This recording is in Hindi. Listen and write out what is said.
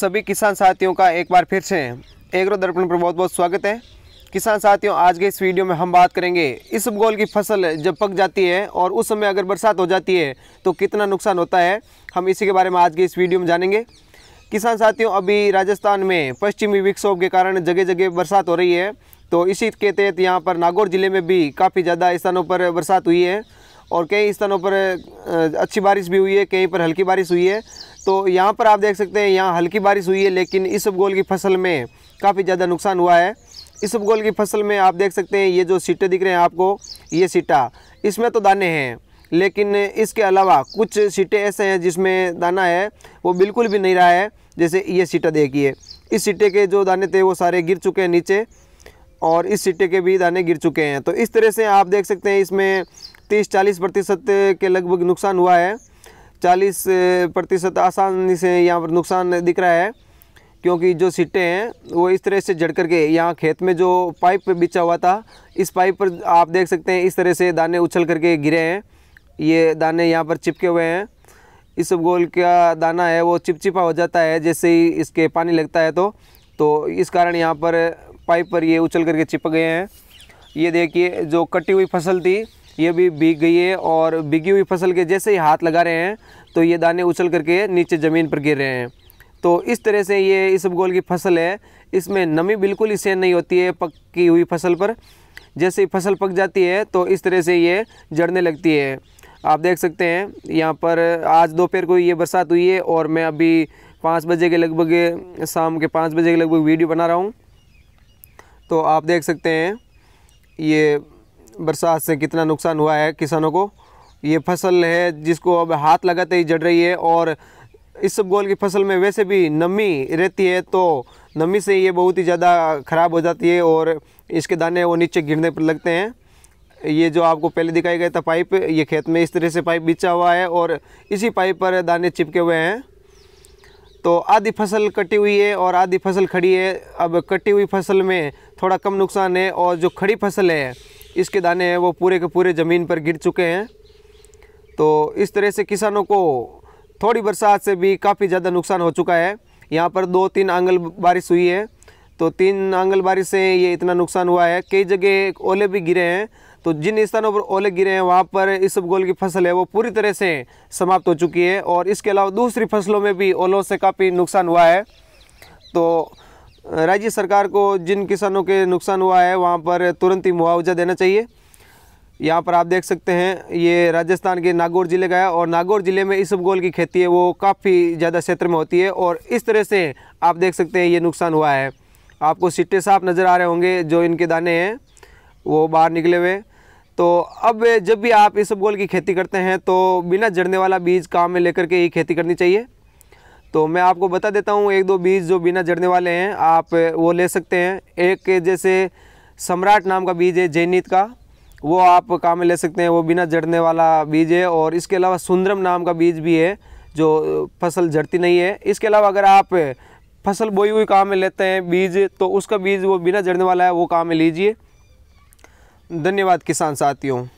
सभी किसान साथियों का एक बार फिर से एग्रो दर्पण पर बहुत बहुत स्वागत है किसान साथियों आज के इस वीडियो में हम बात करेंगे इस गोल की फसल जब पक जाती है और उस समय अगर बरसात हो जाती है तो कितना नुकसान होता है हम इसी के बारे में आज के इस वीडियो में जानेंगे किसान साथियों अभी राजस्थान में पश्चिमी विक्षोभ के कारण जगह जगह बरसात हो रही है तो इसी के तहत यहाँ पर नागौर ज़िले में भी काफ़ी ज़्यादा स्थानों पर बरसात हुई है और कई स्थानों पर अच्छी बारिश भी हुई है कहीं पर हल्की बारिश हुई है तो यहाँ पर आप देख सकते हैं यहाँ हल्की बारिश हुई है लेकिन इस उपगोल की फसल में काफ़ी ज़्यादा नुकसान हुआ है इस उपगोल की फसल में आप देख सकते हैं ये जो सीटे दिख रहे हैं आपको ये सीटा इसमें तो दाने हैं लेकिन इसके अलावा कुछ सीटें ऐसे हैं जिसमें दाना है वो बिल्कुल भी नहीं रहा है जैसे ये सीटा देखिए इस सीटे के जो दाने थे वो सारे गिर चुके हैं नीचे और इस सिट्टे के भी दाने गिर चुके हैं तो इस तरह से आप देख सकते हैं इसमें तीस चालीस प्रतिशत के लगभग नुकसान हुआ है चालीस प्रतिशत आसानी से यहाँ पर नुकसान दिख रहा है क्योंकि जो सिट्टे हैं वो इस तरह से जड़ करके यहाँ खेत में जो पाइप बिछा हुआ था इस पाइप पर आप देख सकते हैं इस तरह से दाने उछल करके गिरे हैं ये दाने यहाँ पर चिपके हुए हैं इस गोल का दाना है वो चिपचिपा हो जाता है जैसे ही इसके पानी लगता है तो तो इस कारण यहाँ पर पाइप पर ये उछल करके चिपक गए हैं ये देखिए जो कटी हुई फसल थी ये भी भीग गई है और भीगी हुई फसल के जैसे ही हाथ लगा रहे हैं तो ये दाने उछल करके नीचे ज़मीन पर गिर रहे हैं तो इस तरह से ये इसबगोल की फसल है इसमें नमी बिल्कुल ही सहन नहीं होती है पकी हुई फसल पर जैसे ही फसल पक जाती है तो इस तरह से ये जड़ने लगती है आप देख सकते हैं यहाँ पर आज दोपहर को ये बरसात हुई है और मैं अभी पाँच बजे के लगभग शाम के पाँच बजे के लगभग वीडियो बना रहा हूँ तो आप देख सकते हैं ये बरसात से कितना नुकसान हुआ है किसानों को ये फसल है जिसको अब हाथ लगाते ही जड़ रही है और इस सब गोल की फसल में वैसे भी नमी रहती है तो नमी से ये बहुत ही ज़्यादा ख़राब हो जाती है और इसके दाने वो नीचे गिरने पर लगते हैं ये जो आपको पहले दिखाया गया था पाइप ये खेत में इस तरह से पाइप बिछा हुआ है और इसी पाइप पर दाने चिपके हुए हैं तो आधी फसल कटी हुई है और आधी फसल खड़ी है अब कटी हुई फसल में थोड़ा कम नुकसान है और जो खड़ी फसल है इसके दाने हैं वो पूरे के पूरे ज़मीन पर गिर चुके हैं तो इस तरह से किसानों को थोड़ी बरसात से भी काफ़ी ज़्यादा नुकसान हो चुका है यहाँ पर दो तीन आंगल बारिश हुई है तो तीन आंगल बारिश से ये इतना नुकसान हुआ है कई जगह ओले भी गिरे हैं तो जिन स्थानों पर ओले गिरे हैं वहाँ पर गोल की फसल है वो पूरी तरह से समाप्त हो चुकी है और इसके अलावा दूसरी फसलों में भी ओलों से काफ़ी नुकसान हुआ है तो राज्य सरकार को जिन किसानों के नुकसान हुआ है वहाँ पर तुरंत ही मुआवजा देना चाहिए यहाँ पर आप देख सकते हैं ये राजस्थान के नागौर ज़िले का है और नागौर ज़िले में इसबगोल की खेती है वो काफ़ी ज़्यादा क्षेत्र में होती है और इस तरह से आप देख सकते हैं ये नुकसान हुआ है आपको सिट्टे साफ नज़र आ रहे होंगे जो इनके दाने हैं वो बाहर निकले हुए तो अब जब भी आप इस गोल की खेती करते हैं तो बिना जड़ने वाला बीज काम में लेकर के ही खेती करनी चाहिए तो मैं आपको बता देता हूँ एक दो बीज जो बिना जड़ने वाले हैं आप वो ले सकते हैं एक जैसे सम्राट नाम का बीज है जैनित का वो आप काम में ले सकते हैं वो बिना जड़ने वाला बीज है और इसके अलावा सुंदरम नाम का बीज भी है जो फसल जड़ती नहीं है इसके अलावा अगर आप फसल बोई हुई काम में लेते हैं बीज तो उसका बीज वो बिना जड़ने वाला है वो काम में लीजिए धन्यवाद किसान साथियों